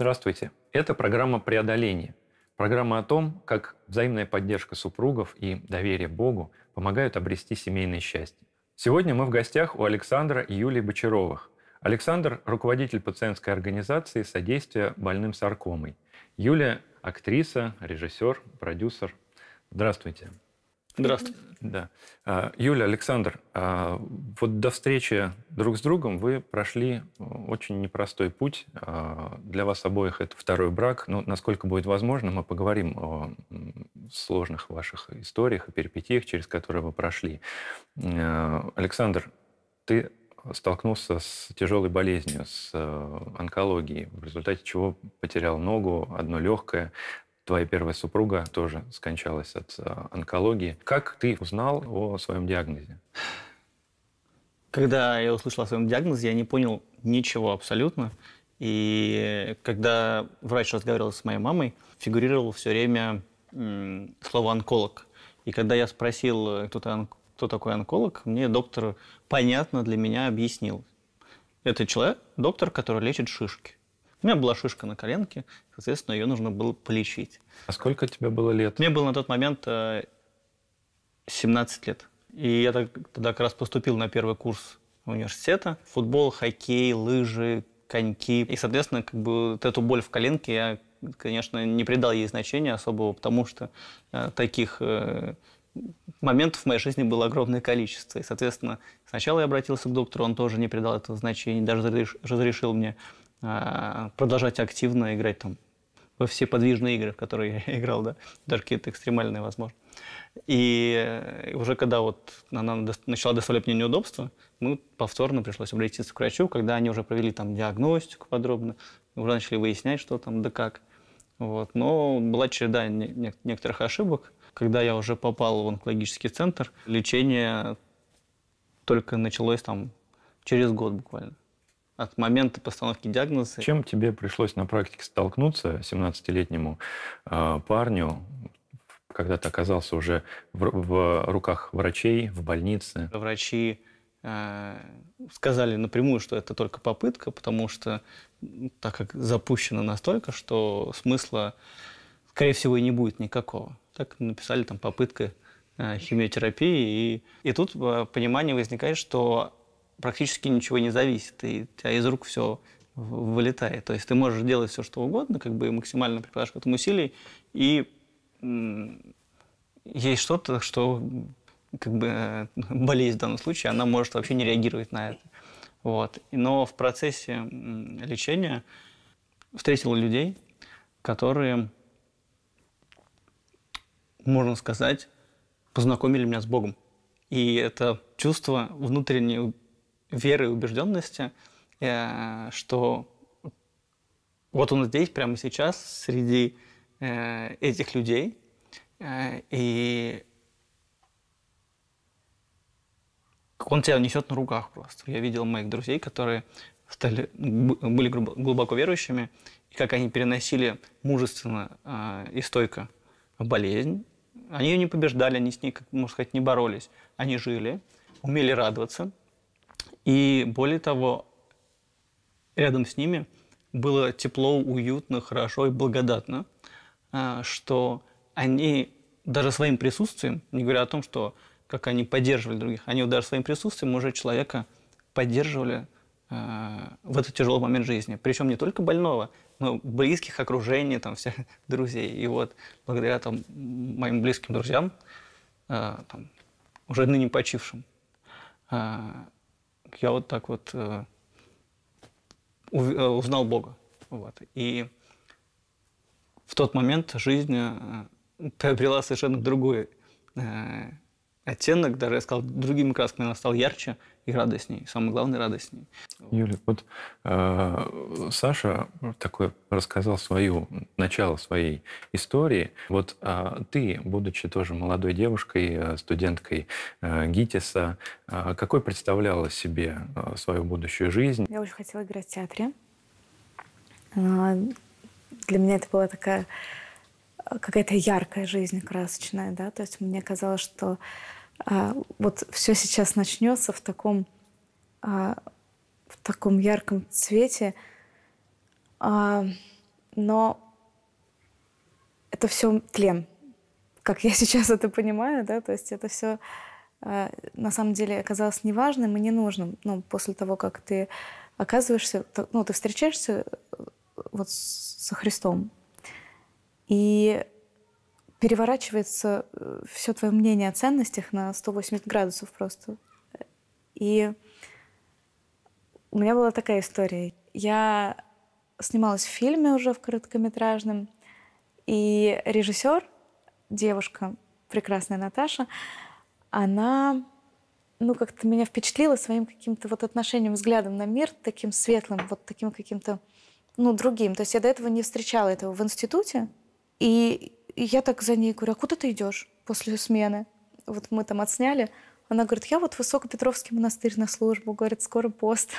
Здравствуйте. Это программа «Преодоление». Программа о том, как взаимная поддержка супругов и доверие Богу помогают обрести семейное счастье. Сегодня мы в гостях у Александра и Юлии Бочаровых. Александр – руководитель пациентской организации содействия больным саркомой». Юлия – актриса, режиссер, продюсер. Здравствуйте. Здравствуйте. Да. А, Юля, Александр, а, вот до встречи друг с другом вы прошли э, очень непростой путь. А, для вас обоих это второй брак. Но ну, насколько будет возможно, мы поговорим о сложных ваших историях и перипетиях, через которые вы прошли. Э, Александр, ты столкнулся с тяжелой болезнью, с э, онкологией, в результате чего потерял ногу, одно легкое. Твоя первая супруга тоже скончалась от э, онкологии. Как ты узнал о своем диагнозе? Когда я услышал о своем диагнозе, я не понял ничего абсолютно. И когда врач разговаривал с моей мамой, фигурировало все время слово «онколог». И когда я спросил, э, кто, кто такой онколог, мне доктор понятно для меня объяснил. Это человек, доктор, который лечит шишки. У меня была шишка на коленке, соответственно, ее нужно было полечить. А сколько тебе было лет? Мне было на тот момент 17 э, лет. И я тогда как раз поступил на первый курс университета. Футбол, хоккей, лыжи, коньки. И, соответственно, как бы вот эту боль в коленке я, конечно, не придал ей значения особого, потому что э, таких э, моментов в моей жизни было огромное количество. И, соответственно, сначала я обратился к доктору, он тоже не придал этого значения, даже разрешил мне а, продолжать активно играть там во все подвижные игры, в которые я играл, да, даже какие-то экстремальные, возможно. И э, уже когда вот она начала доставлять мне неудобства, мы повторно пришлось обратиться к врачу, когда они уже провели там диагностику подробно, уже начали выяснять, что там да как. Вот. Но была череда не некоторых ошибок. Когда я уже попал в онкологический центр, лечение только началось там через год буквально от момента постановки диагноза. Чем тебе пришлось на практике столкнуться 17-летнему э, а, парню, когда ты оказался уже в, в руках врачей, в больнице? Врачи э, сказали напрямую, что это только попытка, потому что так как запущено настолько, что смысла, скорее всего, и не будет никакого. Так написали там попытка а, химиотерапии. И, и тут понимание возникает, что практически ничего не зависит, и у тебя из рук все вылетает. То есть ты можешь делать все, что угодно, как бы максимально прикладываешь к этому усилий, и есть что-то, что как бы э, болезнь в данном случае, она может вообще не реагировать на это. Вот. Но в процессе лечения встретил людей, которые, можно сказать, познакомили меня с Богом. И это чувство внутренней веры и убежденности, э, что вот он здесь, прямо сейчас, среди э, этих людей, э, и он тебя несет на руках просто. Я видел моих друзей, которые стали, были глубоко верующими, и как они переносили мужественно и стойко болезнь. Они ее не побеждали, они с ней, можно сказать, не боролись. Они жили, умели радоваться, и более того, рядом с ними было тепло, уютно, хорошо и благодатно, а, что они даже своим присутствием, не говоря о том, что как они поддерживали других, они даже своим присутствием уже человека поддерживали а, в этот тяжелый момент жизни. Причем не только больного, но близких, окружения, там, всех друзей. И вот благодаря там, моим близким друзьям, а, там, уже ныне почившим, я вот так вот э, э, узнал Бога. Вот. И в тот момент жизнь э, приобрела совершенно другой оттенок, даже я сказал, другими красками она стала ярче и радостней. Самое главное, радостней. Юля, вот э, Саша такой рассказал свою, начало своей истории. Вот э, ты, будучи тоже молодой девушкой, э, студенткой э, ГИТИСа, э, какой представляла себе э, свою будущую жизнь? Я очень хотела играть в театре. А, для меня это была такая какая-то яркая жизнь, красочная, да, то есть мне казалось, что а, вот все сейчас начнется в таком, а, в таком ярком цвете, а, но это все тлен, как я сейчас это понимаю, да, то есть это все а, на самом деле оказалось неважным и ненужным, ну, после того, как ты оказываешься, ну, ты встречаешься э, вот со Христом, и переворачивается э, все твое мнение о ценностях на 180 градусов просто. И у меня была такая история. Я снималась в фильме уже в короткометражном, и режиссер, девушка, прекрасная Наташа, она ну, как-то меня впечатлила своим каким-то вот отношением, взглядом на мир, таким светлым, вот таким каким-то, ну, другим. То есть я до этого не встречала этого в институте, и, я так за ней говорю, а куда ты идешь после смены? Вот мы там отсняли. Она говорит, я вот в Высокопетровский монастырь на службу, говорит, скоро пост.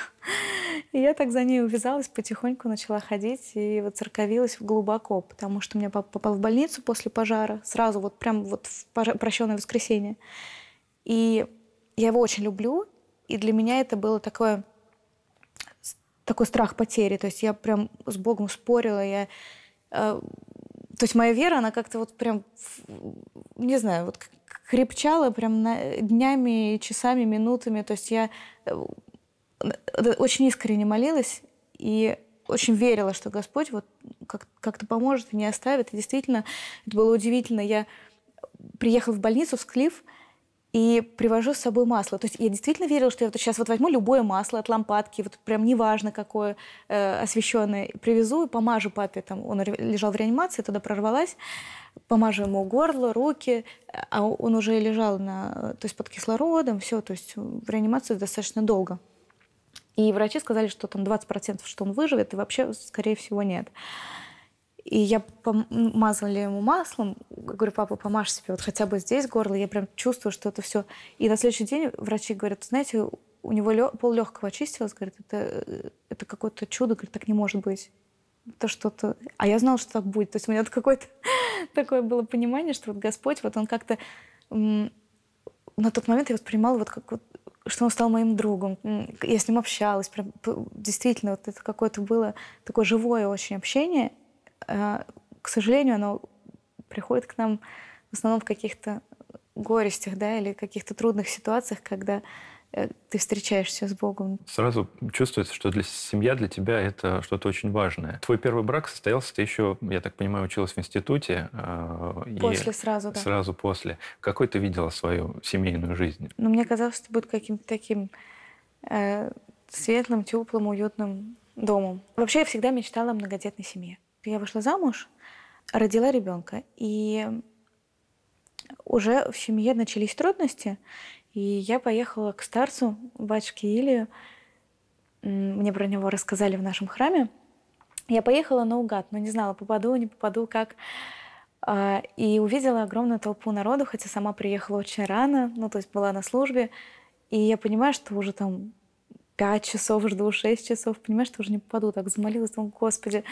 И я так за ней увязалась, потихоньку начала ходить и вот церковилась глубоко, потому что меня папа попал в больницу после пожара, сразу вот прям вот в прощенное воскресенье. И я его очень люблю, и для меня это было такое, такой страх потери. То есть я прям с Богом спорила, я э, то есть моя вера, она как-то вот прям, не знаю, вот крепчала прям на, днями, часами, минутами. То есть я э, э, очень искренне молилась и очень верила, что Господь вот как- как-то поможет и не оставит. И действительно, это было удивительно. Я приехала в больницу в Склиф, и привожу с собой масло. То есть я действительно верила, что я вот сейчас вот возьму любое масло от лампадки, вот прям неважно какое, э, освещенное, привезу и помажу папе. Там, он лежал в реанимации, тогда прорвалась, помажу ему горло, руки, а он уже лежал на, то есть под кислородом, все, то есть в реанимации достаточно долго. И врачи сказали, что там 20%, что он выживет, и вообще, скорее всего, Нет. И я помазала ему маслом. Говорю, папа, помажь себе вот хотя бы здесь горло. Я прям чувствую, что это все. И на следующий день врачи говорят, знаете, у него лё... пол легкого очистилось. Говорит, это, э, это какое-то чудо. Говорит, так не может быть. Это что-то... А я знала, что так будет. То есть у меня какое-то такое было понимание, что вот Господь, вот он как-то... На тот момент я воспринимала вот как вот что он стал моим другом. Я с ним общалась. Прям, действительно, вот это какое-то было такое живое очень общение. Э, к сожалению, оно приходит к нам в основном в каких-то горестях, да, или каких-то трудных ситуациях, когда э, ты встречаешься с Богом. Сразу чувствуется, что для, семья для тебя это что-то очень важное. Твой первый брак состоялся, ты еще, я так понимаю, училась в институте. Э, после сразу, да. Сразу после. Какой ты видела свою семейную жизнь? Ну, мне казалось, что будет каким-то таким э, светлым, теплым, уютным домом. Вообще я всегда мечтала о многодетной семье. Я вышла замуж, родила ребенка, и уже в семье начались трудности, и я поехала к старцу, батюшке Илию. Мне про него рассказали в нашем храме. Я поехала наугад, но не знала, попаду, не попаду, как. А, и увидела огромную толпу народу, хотя сама приехала очень рано, ну, то есть была на службе. И я понимаю, что уже там пять часов жду, шесть часов, понимаю, что уже не попаду. Так замолилась, думаю, господи,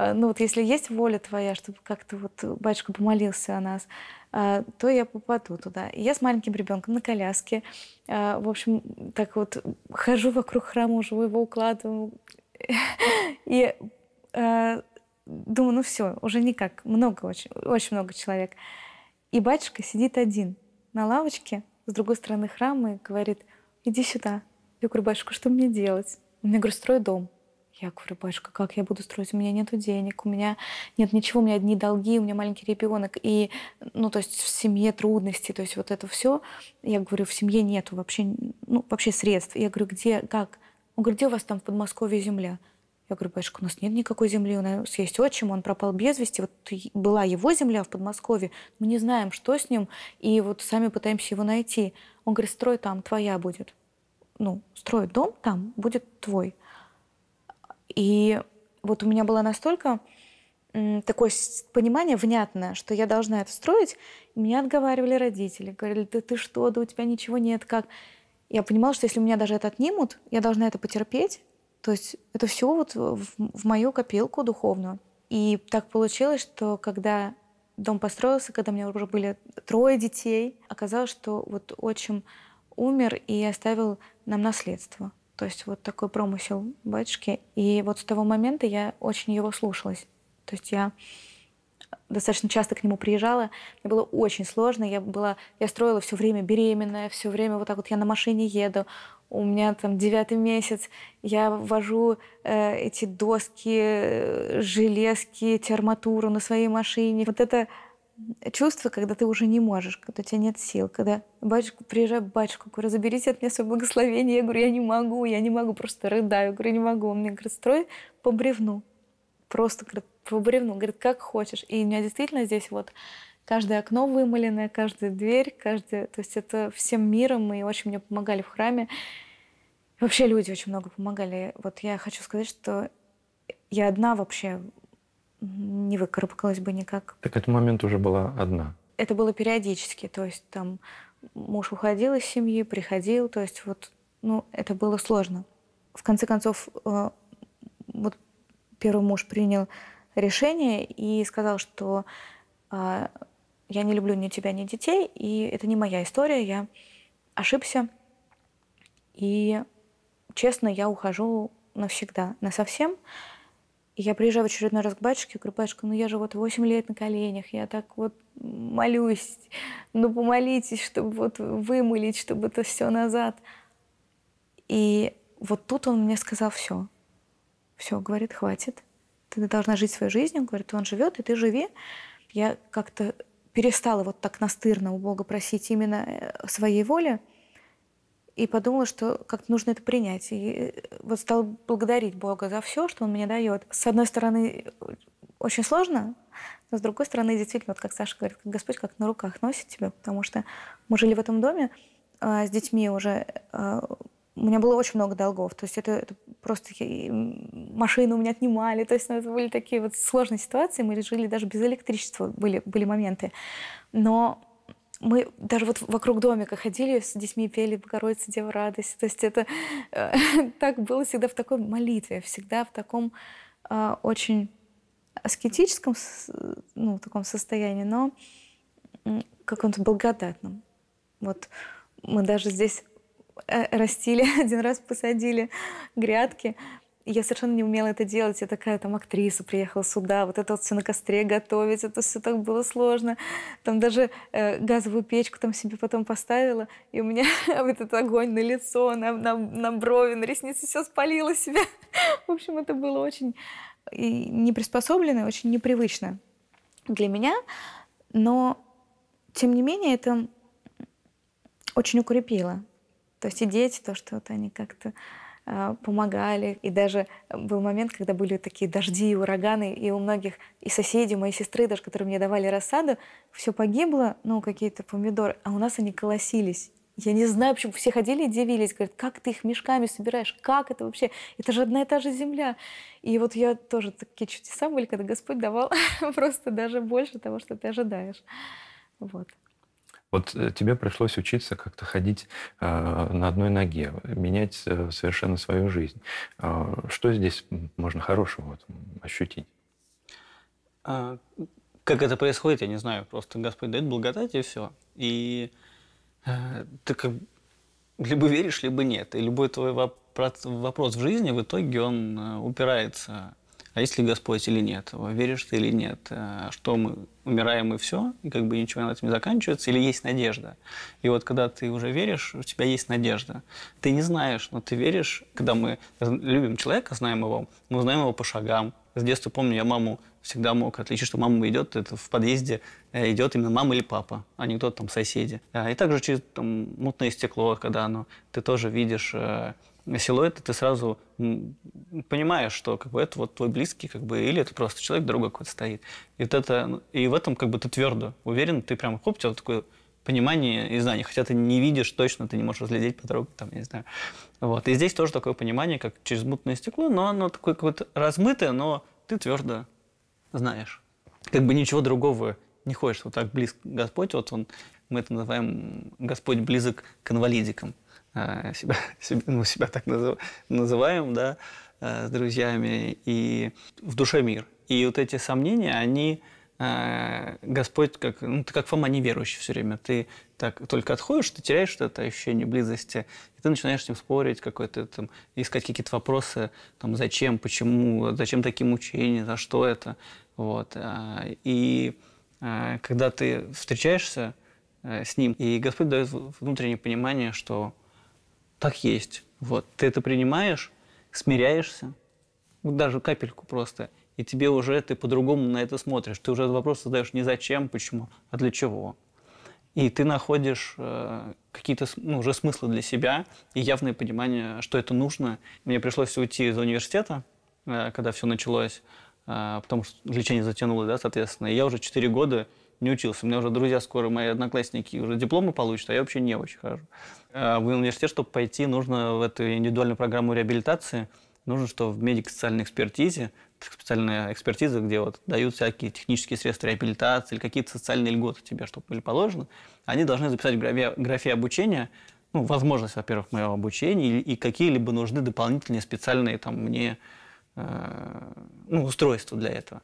а, ну вот если есть воля твоя, чтобы как-то вот э, батюшка помолился о нас, а, то я попаду туда. я с маленьким ребенком на коляске, а, в общем, так вот хожу вокруг храма, уже его укладываю. И думаю, ну все, уже никак, много очень, очень много человек. И батюшка сидит один на лавочке с другой стороны храма и говорит, иди сюда. Я говорю, батюшка, что мне делать? Он мне, говорит: строй дом. Я говорю, бабушка, как я буду строить? У меня нет денег, у меня нет ничего, у меня одни долги, у меня маленький ребенок. И, ну, то есть в семье трудности, то есть вот это все. Я говорю, в семье нету вообще, ну, вообще средств. Я говорю, где, как? Он говорит, где у вас там в Подмосковье земля? Я говорю, батюшка, у нас нет никакой земли, у нас есть отчим, он пропал без вести. Вот была его земля в Подмосковье, мы не знаем, что с ним, и вот сами пытаемся его найти. Он говорит, строй там, твоя будет. Ну, строй дом там, будет твой. И вот у меня было настолько такое понимание внятное, что я должна это строить. Меня отговаривали родители, говорили, да ты что, да у тебя ничего нет, как? Я понимала, что если у меня даже это отнимут, я должна это потерпеть. То есть это все вот в, в мою копилку духовную. И так получилось, что когда дом построился, когда у меня уже были трое детей, оказалось, что вот отчим умер и оставил нам наследство. То есть вот такой промысел батюшки. И вот с того момента я очень его слушалась. То есть я достаточно часто к нему приезжала. Мне было очень сложно. Я была, я строила все время беременная, все время вот так вот я на машине еду. У меня там девятый месяц. Я вожу э, эти доски, э, железки, терматуру на своей машине. Вот это чувство, когда ты уже не можешь, когда у тебя нет сил, когда батюшка, приезжает, батюшка, говорю, заберите от меня свое благословение. Я говорю, я не могу, я не могу, просто рыдаю. Я говорю, не могу. Он мне говорит, строй по бревну. Просто, говорит, по бревну. Говорит, как хочешь. И у меня действительно здесь вот каждое окно вымаленное, каждая дверь, каждая... То есть это всем миром, и очень мне помогали в храме. Вообще люди очень много помогали. Вот я хочу сказать, что я одна вообще не выкарабкалась бы никак. Так этот момент уже была одна? Это было периодически, то есть там муж уходил из семьи, приходил, то есть вот, ну, это было сложно. В конце концов, э, вот первый муж принял решение и сказал, что а, я не люблю ни тебя, ни детей, и это не моя история, я ошибся, и честно, я ухожу навсегда, на совсем. И я приезжаю в очередной раз к батюшке, говорю, батюшка, ну я же вот 8 лет на коленях, я так вот молюсь, ну помолитесь, чтобы вот вымылить, чтобы это все назад. И вот тут он мне сказал все. Все, говорит, хватит. Ты должна жить своей жизнью. Он говорит, он живет, и ты живи. Я как-то перестала вот так настырно у Бога просить именно э, своей воли и подумала, что как нужно это принять. И э, вот стала благодарить Бога за все, что Он мне дает. С одной стороны, э, очень сложно, но с другой стороны, действительно, вот как Саша говорит, Господь как на руках носит тебя, потому что мы жили в этом доме а, с детьми уже. А, у меня было очень много долгов, то есть это, это просто я, машину у меня отнимали, то есть ну, это были такие вот сложные ситуации, мы жили даже без электричества, были, были моменты. Но мы даже вот вокруг домика ходили с детьми, пели «Богородица, Дева радость». То есть это э, так было всегда в такой молитве, всегда в таком э, очень аскетическом ну, таком состоянии, но каком-то благодатном. Вот мы даже здесь э, растили, один раз посадили грядки, я совершенно не умела это делать. Я такая там актриса приехала сюда, вот это вот все на костре готовить, это все так было сложно. Там даже э, газовую печку там себе потом поставила, и у меня вот этот огонь на лицо, на, на, на брови, на ресницы, все спалило себя. В общем, это было очень э, неприспособленно, очень непривычно для меня, но тем не менее это очень укрепило. То есть и дети, то, что вот они как-то а, помогали. И даже э, был момент, когда были такие дожди и ураганы, и у многих, и соседей, моей сестры даже, которые мне давали рассаду, все погибло, ну, какие-то помидоры, а у нас они колосились. Я не знаю, почему все ходили и дивились, говорят, как ты их мешками собираешь, как это вообще? Это же одна и та же земля. И вот я тоже такие чудеса были, когда Господь давал просто даже больше того, что ты ожидаешь. Вот. Вот э, тебе пришлось учиться как-то ходить э, на одной ноге, менять э, совершенно свою жизнь. А, что здесь можно хорошего вот ощутить? А, как это происходит, я не знаю. Просто Господь дает благодать и все. И ты как либо веришь, либо нет. И любой твой вопрос в жизни в итоге он упирается а есть ли Господь или нет, веришь ты или нет, э, что мы умираем и все, и как бы ничего на этом не заканчивается, или есть надежда. И вот когда ты уже веришь, у тебя есть надежда. Ты не знаешь, но ты веришь, когда мы любим человека, знаем его, мы знаем его по шагам. С детства помню, я маму всегда мог отличить, что мама идет, это в подъезде э, идет именно мама или папа, а не кто-то там соседи. А, и также через там, мутное стекло, когда оно, ты тоже видишь э, силуэта, ты сразу понимаешь, что как бы это вот твой близкий, как бы, или это просто человек другой какой-то стоит. И, вот это, ну, и в этом как бы ты твердо уверен, ты прям, хоп, у тебя вот такое понимание и знание, хотя ты не видишь точно, ты не можешь разглядеть, потрогать, там, я не знаю. Вот. И здесь тоже такое понимание, как через мутное стекло, но оно такое какое-то размытое, но ты твердо знаешь. Как бы ничего другого не хочешь. Вот так близко Господь, вот он, мы это называем Господь близок к инвалидикам. Э, себя, себя, ну, себя так называем, да, э, с друзьями, и в душе мир. И вот эти сомнения, они э, Господь, как, ну, ты как Фома неверующий все время. Ты так только отходишь, ты теряешь что это ощущение близости, и ты начинаешь с ним спорить, какой-то там, искать какие-то вопросы, там, зачем, почему, зачем такие мучения, за что это. Вот. И когда ты встречаешься с ним, и Господь дает внутреннее понимание, что так есть. Вот. Ты это принимаешь, смиряешься, вот даже капельку просто, и тебе уже ты по-другому на это смотришь. Ты уже этот вопрос задаешь не зачем, почему, а для чего. И ты находишь э, какие-то ну, уже смыслы для себя и явное понимание, что это нужно. Мне пришлось уйти из университета, э, когда все началось, э, потому что лечение затянулось, да, соответственно. И я уже 4 года не учился. У меня уже друзья скоро, мои одноклассники, уже дипломы получат, а я вообще не очень хожу. А, в университет, чтобы пойти, нужно в эту индивидуальную программу реабилитации, нужно, что в медико-социальной экспертизе, специальная экспертиза, где вот дают всякие технические средства реабилитации или какие-то социальные льготы тебе, чтобы были положены, они должны записать в графе обучения, ну, возможность, во-первых, моего обучения, и какие-либо нужны дополнительные специальные там мне э, ну, устройства для этого.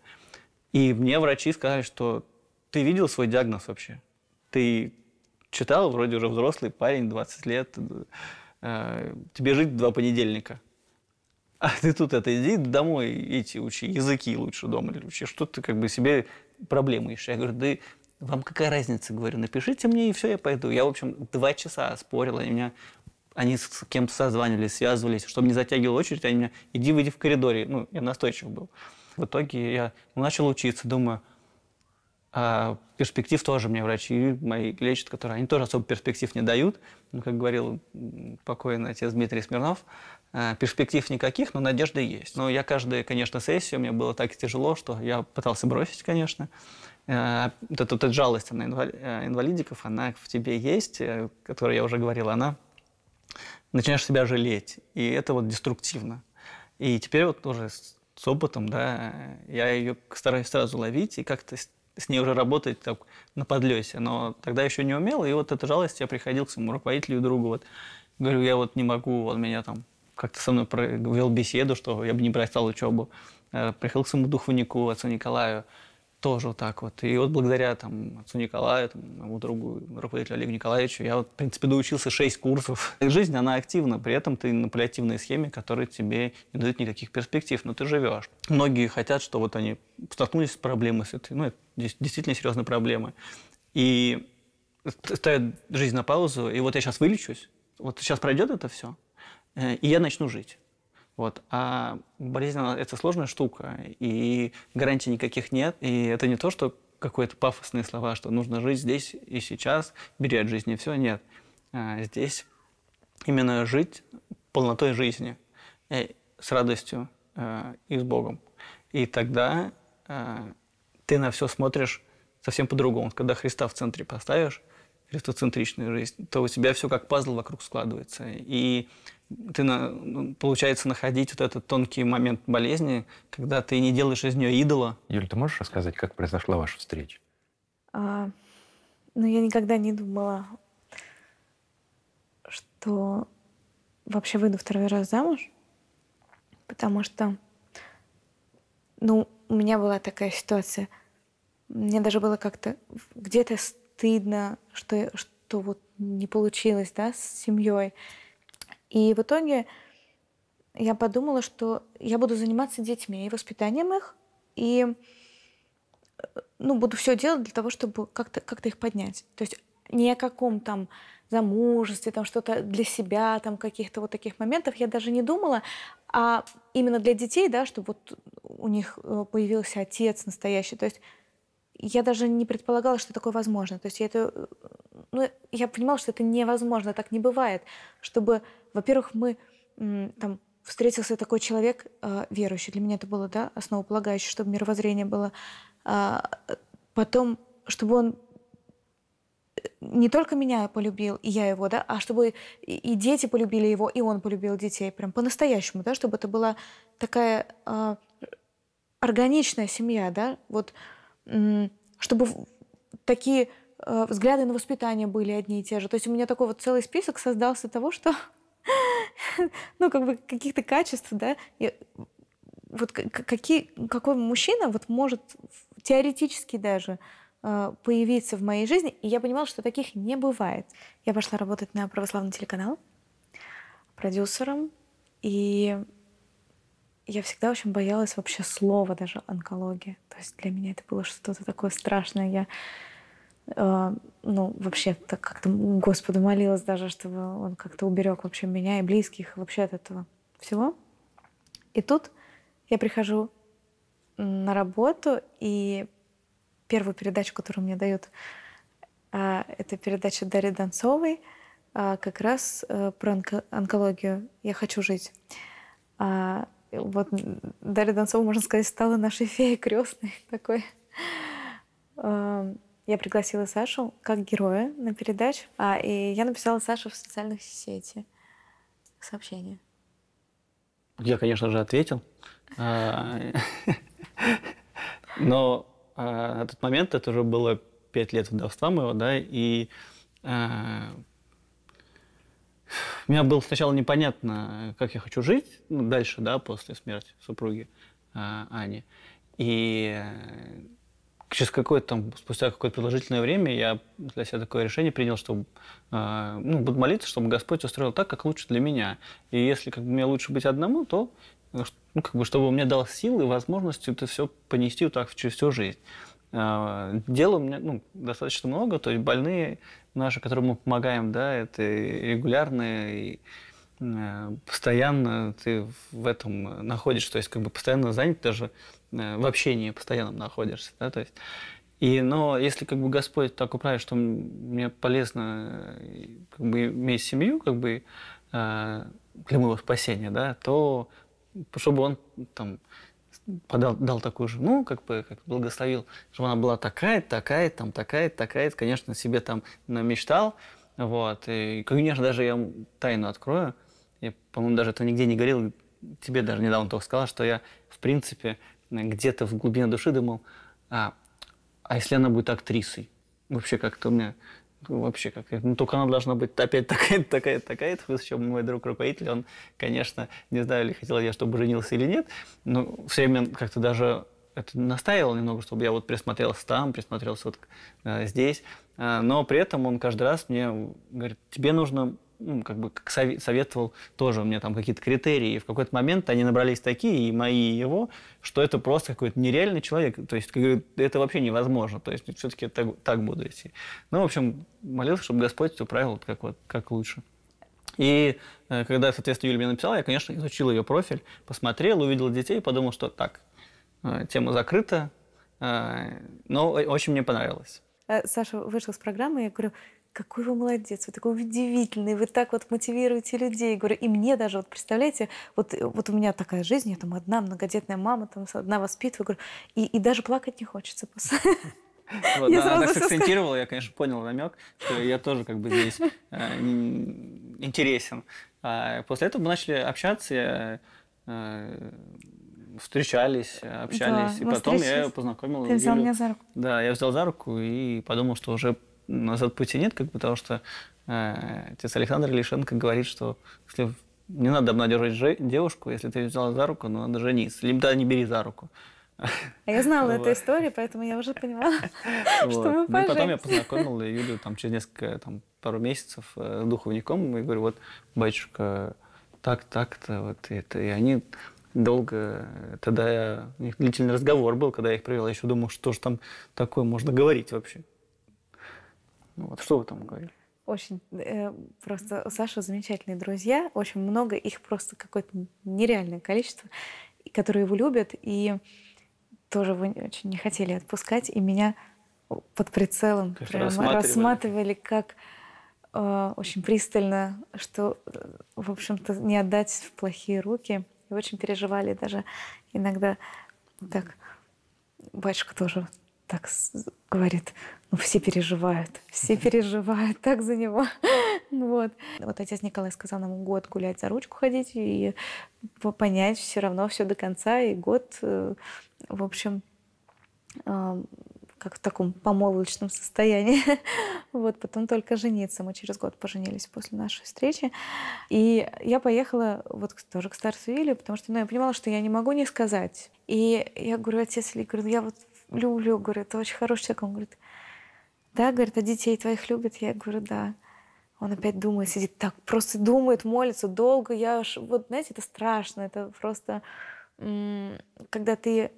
И мне врачи сказали, что ты видел свой диагноз вообще? Ты читал, вроде уже взрослый парень, 20 лет, э, тебе жить два понедельника. А ты тут это иди домой, эти учи, языки лучше дома или учи, что ты как бы себе проблемы ищешь. Я говорю, да вам какая разница, говорю, напишите мне, и все, я пойду. Я, в общем, два часа спорила, и меня они с кем-то созванивались, связывались, чтобы не затягивал очередь, они меня, иди, выйди в коридоре. Ну, я настойчив был. В итоге я начал учиться, думаю, а перспектив тоже мне врачи мои лечат, которые они тоже особо перспектив не дают. Ну, как говорил покойный отец Дмитрий Смирнов, «Э, перспектив никаких, но надежды есть. Но я каждую, конечно, сессию, мне было так тяжело, что я пытался бросить, конечно. Э, вот эта, вот эта жалость на э, инвалидиков, она в тебе есть, о которой я уже говорил, она начинаешь себя жалеть, и это вот деструктивно. И теперь вот тоже с опытом, да, я ее стараюсь сразу ловить и как-то с ней уже работать так, на подлесе, но тогда еще не умел, и вот эта жалость, я приходил к своему руководителю и другу, вот, говорю, я вот не могу, он меня там как-то со мной провел беседу, что я бы не бросал учебу. Э, приходил к своему духовнику, отцу Николаю, тоже вот так вот. И вот благодаря там, отцу Николаю, там, моему другу, руководителю Олегу Николаевичу, я вот, в принципе, доучился 6 курсов. И жизнь, она активна, при этом ты на паллиативной схеме, которая тебе не дает никаких перспектив, но ты живешь. Многие хотят, что вот они столкнулись с проблемой с этой, ну, это действительно серьезная проблема. И ставят жизнь на паузу, и вот я сейчас вылечусь, вот сейчас пройдет это все, э, и я начну жить. Вот. А болезнь, это сложная штука, и гарантий никаких нет. И это не то, что какие-то пафосные слова, что нужно жить здесь и сейчас, бери от жизни все, нет. А здесь именно жить полнотой жизни, э, с радостью э, и с Богом. И тогда э, ты на все смотришь совсем по-другому. Когда Христа в центре поставишь, христоцентричную жизнь, то у тебя все как пазл вокруг складывается. И ты, на, ну, получается, находить вот этот тонкий момент болезни, когда ты не делаешь из нее идола. Юль, ты можешь рассказать, как произошла ваша встреча? А, ну, я никогда не думала, что вообще выйду второй раз замуж, потому что, ну, у меня была такая ситуация. Мне даже было как-то где-то стыдно, что, что вот не получилось, да, с семьей. И в итоге я подумала, что я буду заниматься детьми и воспитанием их, и ну, буду все делать для того, чтобы как-то как, -то, их поднять. То есть ни о каком там замужестве, там что-то для себя, там каких-то вот таких моментов я даже не думала, а именно для детей, да, чтобы вот у них э, появился отец настоящий. То есть я даже не предполагала, что такое возможно. То есть я это, ну, я понимала, что это невозможно, так не бывает, чтобы, во-первых, мы там встретился такой человек э, верующий, для меня это было, да, основополагающее, чтобы мировоззрение было, а, потом, чтобы он э, не только меня полюбил, и я его, да, а чтобы и дети полюбили его, и он полюбил детей, прям по-настоящему, да, чтобы это была такая э, органичная семья, да, вот чтобы такие э, взгляды на воспитание были одни и те же. То есть у меня такой вот целый список создался того, что ну, как бы каких-то качеств, да, вот какие, какой мужчина вот может теоретически даже э, появиться в моей жизни, и я понимала, что таких не бывает. Я пошла работать на православный телеканал продюсером, и я всегда очень боялась вообще слова даже онкология. То есть для меня это было что-то такое страшное. Я э, ну, вообще так как-то Господу молилась даже, чтобы он как-то уберег вообще меня и близких вообще от этого всего. И тут я прихожу на работу, и первую передачу, которую мне дают, э, это передача Дарьи Донцовой, э, как раз э, про онко онкологию «Я хочу жить». А, вот Дарья Донцова, можно сказать, стала нашей феей крестной такой. Эм, я пригласила Сашу как героя на передачу, а, и я написала Саше в социальных сетях сообщение. Я, конечно же, ответил. А, но на тот момент это уже было пять лет вдовства моего, да, и а, у меня было сначала непонятно, как я хочу жить ну, дальше, да, после смерти супруги а, Ани. И э, через какое-то там, спустя какое-то продолжительное время я для себя такое решение принял, что э, ну, буду молиться, чтобы Господь устроил так, как лучше для меня. И если как бы, мне лучше быть одному, то э, ну, как бы, чтобы он мне дал силы и возможность это все понести вот так через всю жизнь. Э, дел у меня ну, достаточно много, то есть больные наша, которым мы помогаем, да, это регулярно и э, постоянно ты в этом находишься, то есть как бы постоянно занят даже э, в общении постоянно находишься, да, то есть и, но если как бы Господь так управляет, что мне полезно э, как бы, иметь семью, как бы для моего спасения, да, то чтобы он там подал, дал такую же, как бы как благословил, чтобы она была такая, такая, там, такая, такая, конечно, себе там намечтал, вот, и, конечно, даже я тайну открою, я, по-моему, даже это нигде не говорил, тебе даже недавно только сказал, что я, в принципе, где-то в глубине души думал, а, а если она будет актрисой? Вообще как-то у меня вообще как ну, только она должна быть опять такая такая такая причем мой друг руководитель он конечно не знаю ли хотел я чтобы женился или нет но все время как-то даже это настаивал немного чтобы я вот присмотрелся там присмотрелся вот э, здесь э, но при этом он каждый раз мне говорит тебе нужно ну, как бы как советовал тоже, у меня там какие-то критерии. И в какой-то момент они набрались такие, и мои, и его, что это просто какой-то нереальный человек. То есть, это вообще невозможно. То есть, все-таки так, так буду идти. Ну, в общем, молился, чтобы Господь все правил как, вот, как лучше. И э, когда, соответственно, Юля мне написала, я, конечно, изучил ее профиль, посмотрел, увидел детей подумал, что так, э, тема закрыта, э, но очень мне понравилось. Саша вышел с программы, я говорю, какой вы молодец, вы такой удивительный, вы так вот мотивируете людей. Говорю, и мне даже, вот представляете, вот, э, вот у меня такая жизнь, я там одна многодетная мама, там одна воспитываю, говорю, и, и даже плакать не хочется после. Вот, я она, она так сакцентировала, я, конечно, понял намек, что я тоже как бы здесь э, интересен. А после этого мы начали общаться, э, э встречались, э, общались, да, и потом я познакомил Ты взял меня за руку. Да, я взял за руку и подумал, что уже назад пути нет, как бы потому что э, отец Александр Лишенко говорит, что если не надо обнадеживать девушку, если ты ее взяла за руку, ну надо жениться. Либо тогда не бери за руку. А я знала эту историю, поэтому я уже понимала, что мы поженимся. Ну, потом я познакомил Юлю там, через несколько, там, пару месяцев э, с духовником и говорю, вот, батюшка, так, так-то, вот это. И они долго, э, тогда я, у них длительный разговор был, когда я их привела. я еще думал, что же там такое можно говорить вообще. Ну вот, что вы там говорили? Очень э, просто у Саши замечательные друзья, очень много их просто какое-то нереальное количество, которые его любят, и тоже вы очень не хотели отпускать, и меня под прицелом Конечно, прямо рассматривали. рассматривали как э, очень пристально, что, э, в общем-то, не отдать в плохие руки. И очень переживали даже иногда так. Батюшка тоже так говорит, ну, все переживают, все переживают так за него. Вот. Вот отец Николай сказал нам год гулять за ручку ходить и понять все равно все до конца. И год, э, в общем, э, как в таком помолвочном состоянии. вот, потом только жениться. Мы через год поженились после нашей встречи. И я поехала вот тоже к старцу Старсвилле, потому что ну, я понимала, что я не могу не сказать. И я говорю, отец Ли, говорю, я вот люблю, говорю, это очень хороший человек. Он говорит, да, говорит, а детей твоих любят? Я говорю, да. Он опять думает, сидит так, просто думает, молится долго. Я аж, вот, знаете, это страшно, это просто, когда ты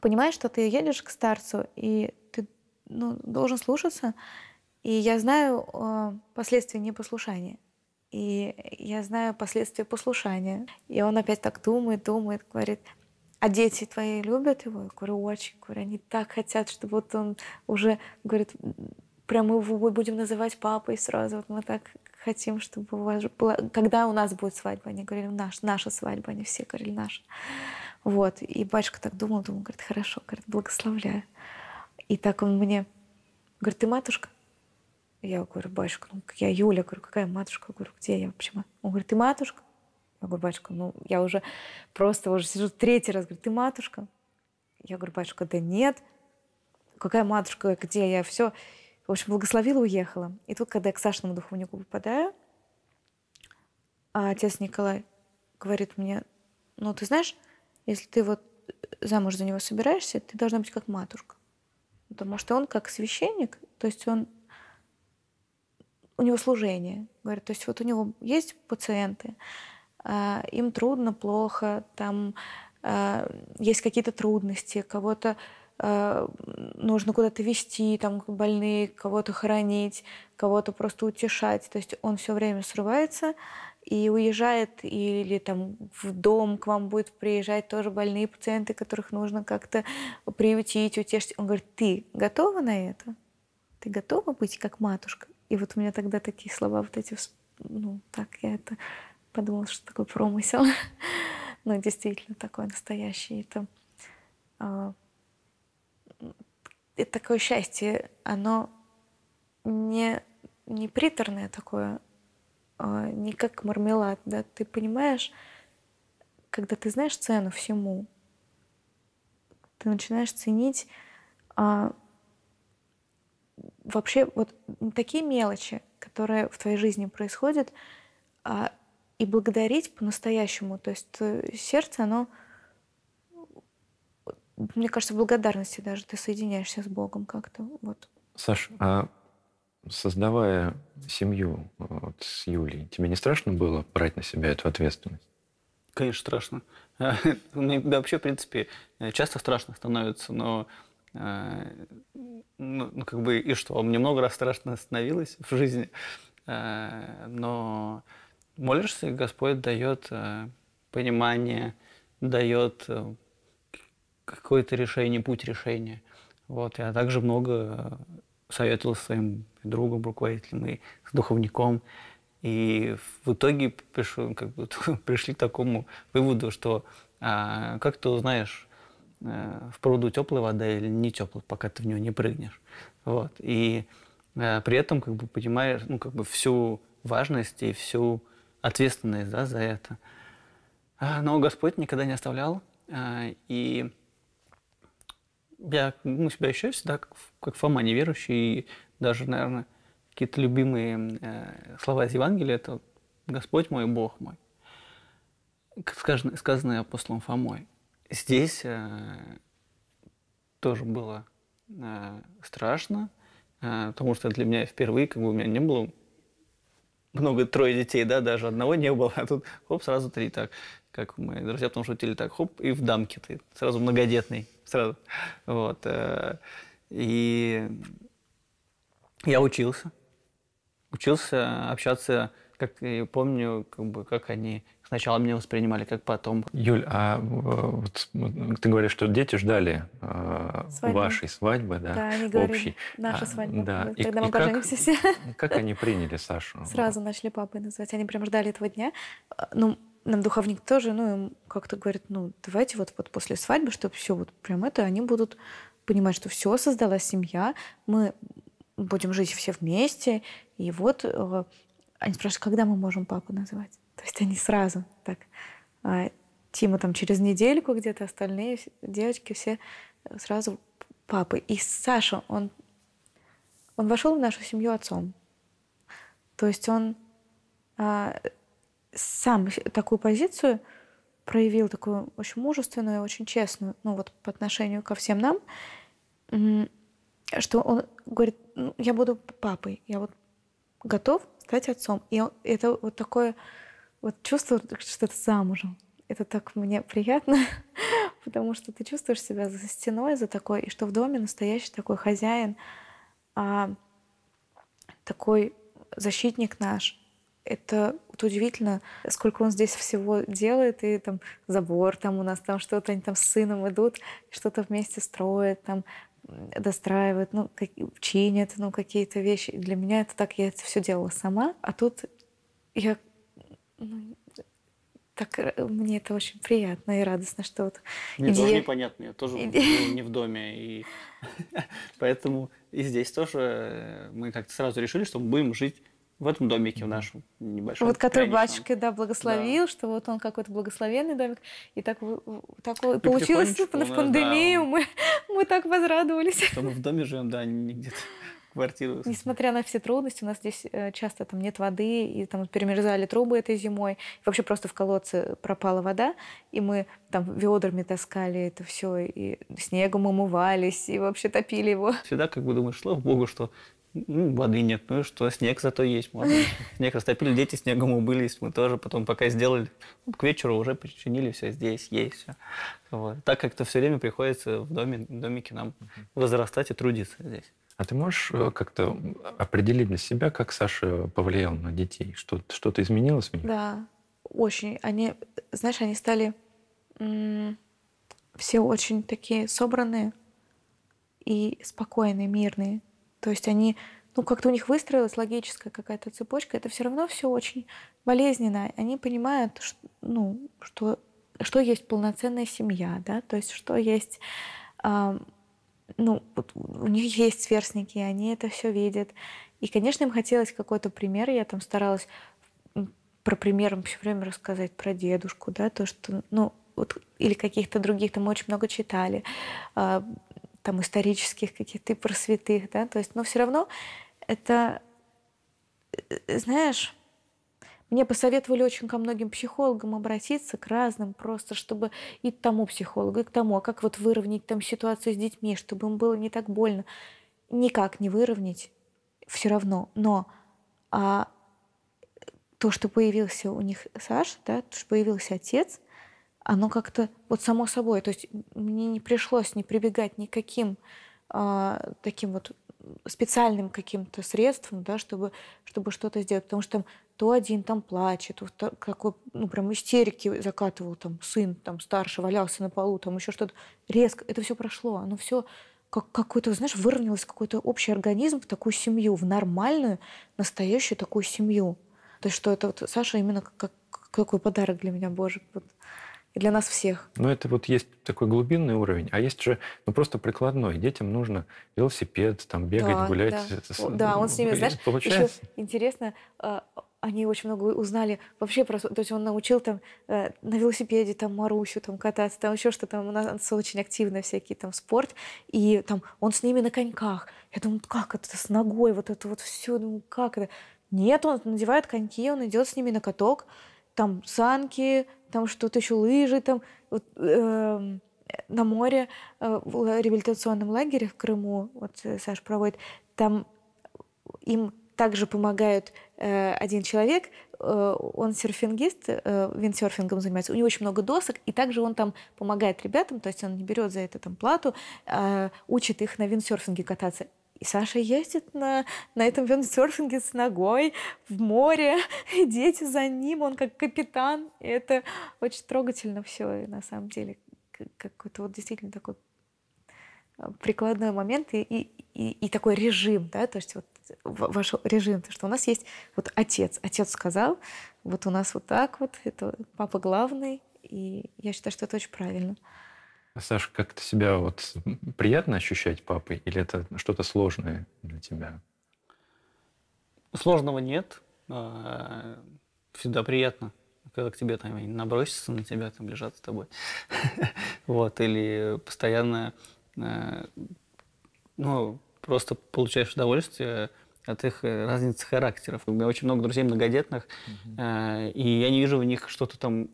понимаешь, что ты едешь к старцу, и ты ну, должен слушаться, и я знаю э, последствия непослушания. И я знаю последствия послушания. И он опять так думает, думает, говорит, а дети твои любят его? Я говорю, очень. Говорю, они так хотят, что вот он уже, говорит, прям мы его будем называть папой сразу. Вот мы так хотим, чтобы у вас была... Когда у нас будет свадьба? Они говорили, наш, наша свадьба. Они все говорили, наша. Вот. И батюшка так думал, думал, говорит, хорошо, говорит, благословляю. И так он мне... Говорит, ты матушка? Я говорю, батюшка, ну, я Юля. Говорю, какая матушка? говорю, где я вообще? Он говорит, ты матушка? Я говорю, батюшка, ну я уже просто уже сижу третий раз, говорю, ты матушка? Я говорю, батюшка, да нет. Какая матушка, где я? Все. В общем, благословила, уехала. И тут, когда я к Сашиному духовнику попадаю, а отец Николай говорит мне, ну, ты знаешь, если ты вот замуж за него собираешься, ты должна быть как матушка. Потому что он как священник, то есть он у него служение. Говорит, то есть вот у него есть пациенты, а, им трудно, плохо, там а, есть какие-то трудности, кого-то а, нужно куда-то вести, там больные, кого-то хоронить, кого-то просто утешать. То есть он все время срывается и уезжает, или там в дом к вам будет приезжать тоже больные пациенты, которых нужно как-то приютить, утешить. Он говорит, ты готова на это? Ты готова быть как матушка? И вот у меня тогда такие слова вот эти, ну, так я это подумала, что такой промысел. Но ну, действительно такой настоящий. Это, а, это такое счастье, оно не, не приторное такое, а не как мармелад. Да? Ты понимаешь, когда ты знаешь цену всему, ты начинаешь ценить э, вообще вот такие мелочи, которые в твоей жизни происходят, а и благодарить по-настоящему. То есть э, сердце, оно, мне кажется, в благодарности даже ты соединяешься с Богом как-то. Вот. Саш, а создавая семью э, вот, с Юлей, тебе не страшно было брать на себя эту ответственность? Конечно, страшно. Мне да, вообще, в принципе, э, часто страшно становится, но ну, ну, как бы и что, мне много раз страшно становилось в жизни, но молишься, и Господь дает э, понимание, дает э, какое-то решение, путь решения. Вот, я также много э, советовал своим другом, руководителем и с духовником. И в итоге пришел, ну, как бы, пришли к такому выводу, что а, как ты узнаешь, а, в пруду теплая вода или не теплая, пока ты в нее не прыгнешь. Вот. И а, при этом как бы, понимаешь ну, как бы, всю важность и всю ответственность да, за это. А, но Господь никогда не оставлял. А, и я ну, себя еще всегда как, Фома неверующий. И даже, наверное, какие-то любимые э, слова из Евангелия – это «Господь мой, Бог мой», сказанные, сказанные апостолом Фомой. Здесь э, тоже было э, страшно, потому что для меня впервые, как бы у меня не было много, трое детей, да, даже одного не было, а тут хоп, сразу три, так, как мы, друзья, потому что шутили так, хоп, и в дамке ты, сразу многодетный, сразу, вот, э, и я учился, учился общаться как и помню, как бы как они сначала меня воспринимали, как потом. Юль, а э, вот ты говоришь, что дети ждали э, вашей свадьбы, да, да они говорили, общей. Наша а, свадьба. А, да. Тогда и, мы и поженимся как, все. Как они приняли Сашу? Сразу начали папой называть. Они прям ждали этого дня. А, ну, нам духовник тоже, ну, как-то говорит, ну, давайте вот, вот после свадьбы, чтобы все вот прям это, они будут понимать, что все, создалась семья, мы будем жить все вместе, и вот э, они спрашивают, когда мы можем папу называть? То есть они сразу так. А, Тима там через недельку где-то, остальные девочки все э, сразу папы. И Саша, он, он вошел в нашу семью отцом. То есть он а, сам такую позицию проявил, такую очень мужественную, и очень честную, ну вот по отношению ко всем нам, что он говорит, ну, я буду папой, я вот готов стать отцом. И это вот такое вот чувство, что ты замужем. Это так мне приятно, потому что ты чувствуешь себя за стеной, за такой, и что в доме настоящий такой хозяин, а, такой защитник наш. Это вот удивительно, сколько он здесь всего делает, и там забор там у нас, там что-то они там с сыном идут, что-то вместе строят, там достраивают, ну, как, чинят, ну, какие-то вещи. для меня это так, я это все делала сама, а тут я ну, так э, мне это очень приятно и радостно, что вот мне идея... тоже непонятно, я тоже Иде... не в доме, и поэтому и здесь тоже э, мы как-то сразу решили, что мы будем жить в этом домике, в нашем небольшом. Вот который батюшка, да, благословил, да. что вот он какой-то благословенный домик. И так, так и получилось, в пандемию да, мы, мы так возрадовались. Что мы в доме живем, да, не где-то квартиру. Несмотря на все трудности, у нас здесь э, часто там нет воды, и там перемерзали трубы этой зимой. И вообще просто в колодце пропала вода, и мы там ведрами таскали это все, и снегом умывались, и вообще топили его. Всегда как бы думаешь, слава богу, что ну, воды нет. Ну что, снег зато есть. Можно. Снег растопили, дети снегом убылись. Мы тоже потом пока сделали. Ну, к вечеру уже причинили все здесь, есть все. Вот. Так как-то все время приходится в доме, в домике нам возрастать и трудиться здесь. А ты можешь э, как-то определить для себя, как Саша повлиял на детей? Что, что-то изменилось в них? Да, очень. Они, знаешь, они стали м- все очень такие собранные и спокойные, мирные то есть они, ну, как-то у них выстроилась логическая какая-то цепочка, это все равно все очень болезненно. Они понимают, что, ну, что, что есть полноценная семья, да, то есть что есть э, ну, у них есть сверстники, они это все видят. И, конечно, им хотелось какой-то пример. Я там старалась про примером все время рассказать про дедушку, да, то, что, ну, вот, или каких-то других, там мы очень много читали. А, там исторических каких-то и про святых, да, то есть, но все равно это, э, знаешь, мне посоветовали очень ко многим психологам обратиться, к разным просто, чтобы и к тому психологу, и к тому, а как вот выровнять там ситуацию с детьми, чтобы им было не так больно. Никак не выровнять, все равно, но а, то, что появился у них Саша, да, то, что появился отец – оно как-то вот само собой, то есть мне не пришлось не прибегать никаким э, таким вот специальным каким-то средством, да, чтобы, чтобы что-то сделать. Потому что там то один там плачет, то какой, ну, прям истерики закатывал там сын там старше, валялся на полу, там еще что-то. Резко это все прошло. Оно все как какой-то, знаешь, выровнялось какой-то общий организм в такую семью, в нормальную, настоящую такую семью. То есть что это вот Саша именно как, как такой подарок для меня, боже. Вот для нас всех. Но это вот есть такой глубинный уровень, а есть же ну, просто прикладной. Детям нужно велосипед, там, бегать, да, гулять. Да. Это, да, он с ними, знаешь, получается. еще интересно, э, они очень много узнали вообще про... То есть он научил там э, на велосипеде там Марусю там кататься, там еще что там у нас очень активно всякие там спорт. И там он с ними на коньках. Я думаю, «Ну как это с ногой, вот это вот все, думаю, ну как это? Нет, он надевает коньки, он идет с ними на каток там санки, там что-то еще лыжи, там вот, э, на море э, в реабилитационном лагере в Крыму, вот э, Саш проводит, там им также помогают э, один человек, э, он серфингист, э, виндсерфингом занимается, у него очень много досок, и также он там помогает ребятам, то есть он не берет за это там плату, э, учит их на виндсерфинге кататься. И Саша ездит на, на этом вендсерфинге с ногой в море, и дети за ним, он как капитан. И это очень трогательно все, на самом деле какой-то вот действительно такой а, прикладной момент и, и, и, и такой режим, да, то есть вот ваш режим, то что у нас есть вот отец, отец сказал, вот у нас вот так вот, это папа главный, и я считаю, что это очень правильно. Саша, как ты себя вот приятно ощущать папой, или это что-то сложное для тебя? Сложного нет. А, всегда приятно, когда к тебе там набросятся на тебя, там лежат с тобой. Вот, или постоянно, а, ну, просто получаешь удовольствие от их э, разницы характеров. У меня очень много друзей многодетных, а, и я не вижу в них что-то там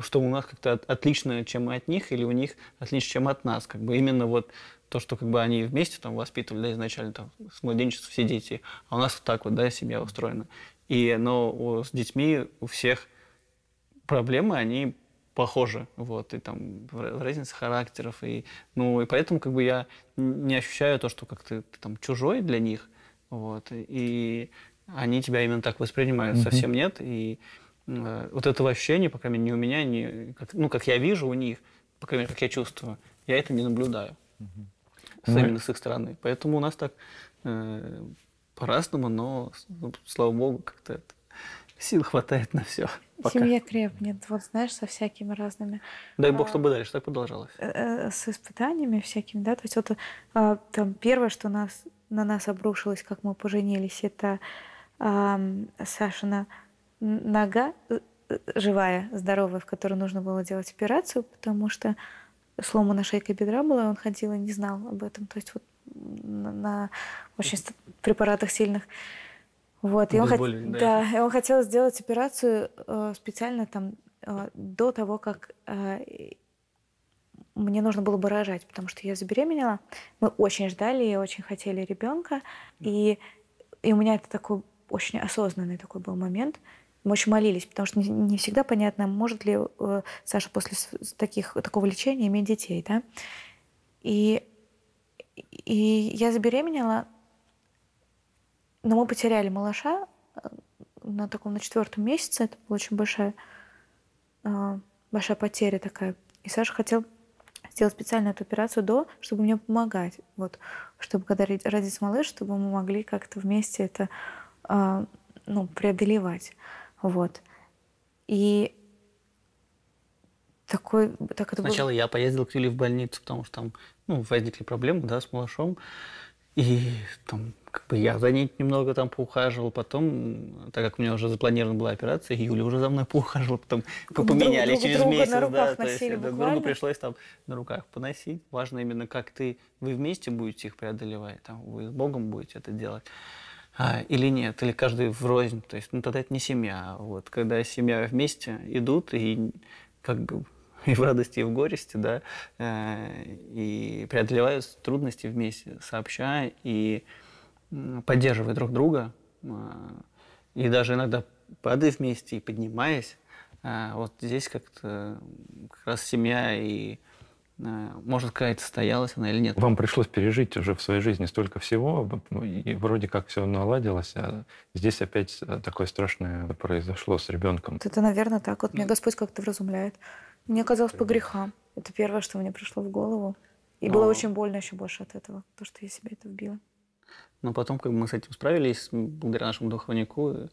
что у нас как-то от, отлично, чем мы от них, или у них отлично, чем от нас. Как бы именно вот то, что как бы они вместе там воспитывали, да, изначально там с младенчества все дети, а у нас вот так вот, да, семья устроена. И, но у, с детьми у всех проблемы, они похожи, вот, и там разница характеров, и, ну, и поэтому как бы я не ощущаю то, что как ты, ты там чужой для них, вот, и они тебя именно так воспринимают, mm-hmm. совсем нет, и Э, вот этого ощущения, по крайней мере, ни у меня, не как, ну, как я вижу у них, по крайней мере, как я чувствую, я это не наблюдаю угу. с, ну именно с их стороны. Поэтому у нас так э, по-разному, но, ну, слава богу, как-то сил хватает на все. Пока. Семья крепнет, вот знаешь, со всякими разными. Дай бог, а, чтобы дальше так продолжалось. Э, э, с испытаниями всякими, да, то есть вот а, там первое, что нас, на нас обрушилось, как мы поженились, это э, Сашина нога э, э, живая, здоровая, в которой нужно было делать операцию, потому что сломана шейка бедра была, и он ходил и не знал об этом. То есть вот на, на очень препаратах сильных. Вот, и он, хот... да, и он хотел сделать операцию э, специально там э, до того, как э, мне нужно было бы рожать, потому что я забеременела. Мы очень ждали и очень хотели ребенка. И, и у меня это такой очень осознанный такой был момент, мы очень молились, потому что не всегда понятно, может ли э, Саша после таких, такого лечения иметь детей. Да? И, и я забеременела, но мы потеряли малыша э, на таком на четвертом месяце. Это была очень большая, э, большая потеря такая. И Саша хотел сделать специально эту операцию до, чтобы мне помогать. Вот, чтобы когда родится малыш, чтобы мы могли как-то вместе это ну, преодолевать. Вот. И такой... Так это Сначала было... я поездил к Юле в больницу, потому что там ну, возникли проблемы, да, с малышом. И там как бы я за ней немного там поухаживал, потом, так как у меня уже запланирована была операция, Юля уже за мной поухаживала, потом друг, поменяли друг, через друга месяц, на руках да, носили, то есть буквально. другу пришлось там на руках поносить. Важно именно, как ты, вы вместе будете их преодолевать, там, вы с Богом будете это делать а, или нет, или каждый врознь, то есть, ну, тогда это не семья. Вот, когда семья вместе идут и как бы и в радости, и в горести, да, э, и преодолевают трудности вместе, сообщая и поддерживая друг друга, э, и даже иногда падая вместе и поднимаясь, а, вот здесь как-то как раз семья и Э, можно сказать, состоялась она или нет. Вам пришлось пережить уже в своей жизни столько всего, ну, и вроде как все наладилось, а здесь опять э, такое страшное произошло с ребенком. Это, наверное, так. Вот меня Господь как-то вразумляет. Мне казалось по грехам. Это первое, что мне пришло в голову. И Но... Ну, было а очень больно еще больше от этого, то, что я себе это вбила. Но ну, потом как бы мы с этим справились благодаря нашему духовнику,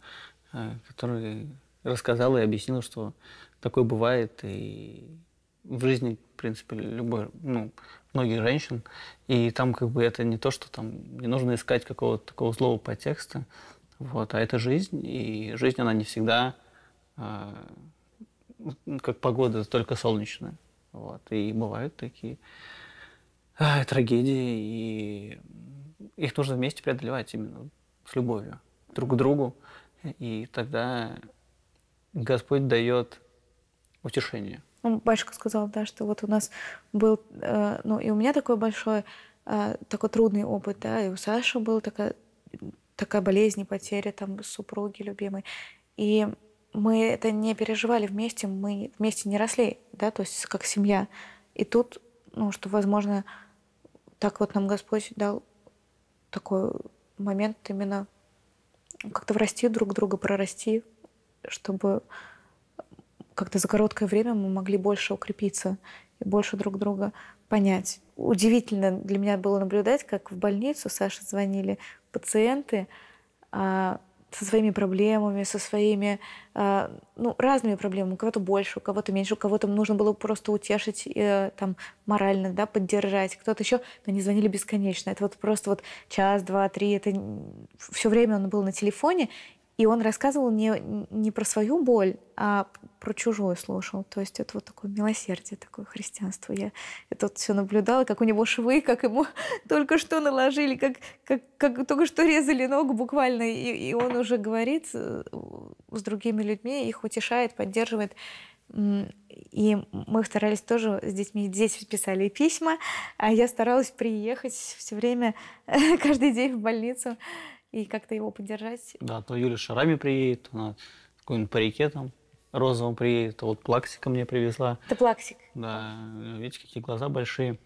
э, который рассказал и объяснил, что такое бывает, и в жизни, в принципе, любой, ну, многих женщин. И там как бы это не то, что там не нужно искать какого-то такого злого подтекста, вот, а это жизнь, и жизнь, она не всегда э, как погода, только солнечная. Вот, и бывают такие э, трагедии, и их нужно вместе преодолевать именно с любовью друг к другу, и тогда Господь дает утешение – ну, батюшка сказал, да, что вот у нас был, э, ну, и у меня такой большой, э, такой трудный опыт, да, и у Саши была такая, такая болезнь и потеря там супруги любимой. И мы это не переживали вместе, мы вместе не росли, да, то есть как семья. И тут, ну, что, возможно, так вот нам Господь дал такой момент именно как-то врасти друг друга, прорасти, чтобы как-то за короткое время мы могли больше укрепиться и больше друг друга понять. Удивительно для меня было наблюдать, как в больницу Саше звонили пациенты а, со своими проблемами, со своими а, ну, разными проблемами. У кого-то больше, у кого-то меньше, у кого-то нужно было просто утешить э, там, морально, да, поддержать. Кто-то еще, но они звонили бесконечно. Это вот просто вот час, два, три. Это все время он был на телефоне, и он рассказывал мне не про свою боль, а про чужую слушал. То есть это вот такое милосердие, такое христианство. Я это вот все наблюдала, как у него швы, как ему только что наложили, как, как, как только что резали ногу буквально. И, и он уже говорит э, с другими людьми, их утешает, поддерживает. И мы старались тоже с детьми. здесь писали письма, а я старалась приехать все время, каждый день в больницу и как-то его поддержать. Да, то Юля Шарами приедет, она какой-нибудь парике там розовым приедет, а вот плаксика мне привезла. Это плаксик. Да, видите, какие глаза большие.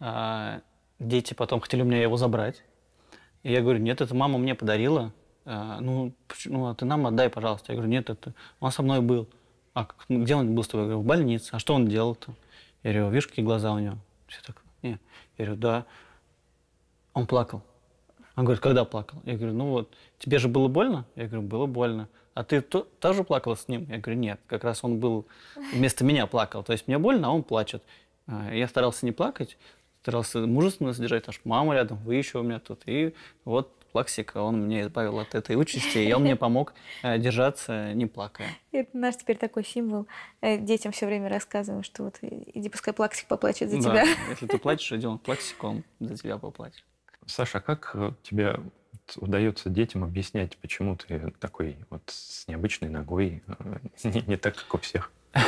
А, дети потом хотели у меня его забрать. И я говорю, нет, это мама мне подарила. А, ну, ну, а ты нам отдай, пожалуйста. Я говорю, нет, это он со мной был. А ну, где он был с тобой? Я говорю, в больнице. А что он делал-то? Я говорю, видишь, какие глаза у него? Все так, нет. Я говорю, да. Он плакал. Он говорит, когда плакал? Я говорю, ну вот, тебе же было больно? Я говорю, было больно. А ты то, тоже плакала с ним? Я говорю, нет, как раз он был, вместо меня плакал. То есть мне больно, а он плачет. А, я старался не плакать, старался мужественно содержать, аж мама рядом, вы еще у меня тут. И вот плаксик, а он мне избавил от этой участи, и он мне помог э, держаться, не плакая. Это наш теперь такой символ. Э, детям все время рассказываем, что вот иди, пускай плаксик поплачет за тебя. если ты плачешь, иди он плаксиком за тебя поплачет. Саша, а как э, тебе удается детям объяснять, почему ты такой вот с необычной ногой, э, не, не так, как у всех?